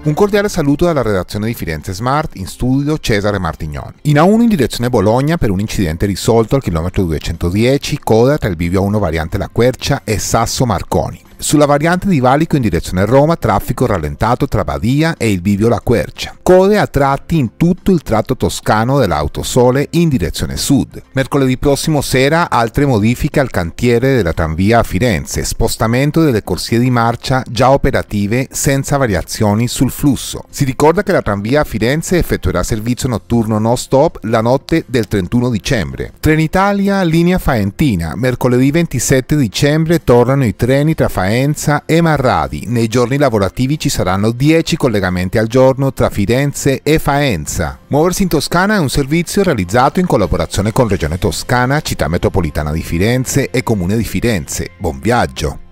Un cordiale saluto dalla redazione di Firenze Smart, in studio Cesare Martignon. In A1 in direzione Bologna per un incidente risolto al chilometro 210, coda tra il bivio A1 variante La Quercia e Sasso Marconi, sulla variante di valico in direzione Roma traffico rallentato tra Badia e il bivio La Quercia. Code a tratti in tutto il tratto toscano dell'autosole in direzione sud. Mercoledì prossimo sera altre modifiche al cantiere della tranvia a Firenze, spostamento delle corsie di marcia già operative senza variazioni sul flusso. Si ricorda che la tranvia a Firenze effettuerà servizio notturno non stop la notte del 31 dicembre. Trenitalia linea Faentina, mercoledì 27 dicembre tornano i treni tra Faentina Faenza e Marradi. Nei giorni lavorativi ci saranno 10 collegamenti al giorno tra Firenze e Faenza. Muoversi in Toscana è un servizio realizzato in collaborazione con Regione Toscana, Città Metropolitana di Firenze e Comune di Firenze. Buon viaggio!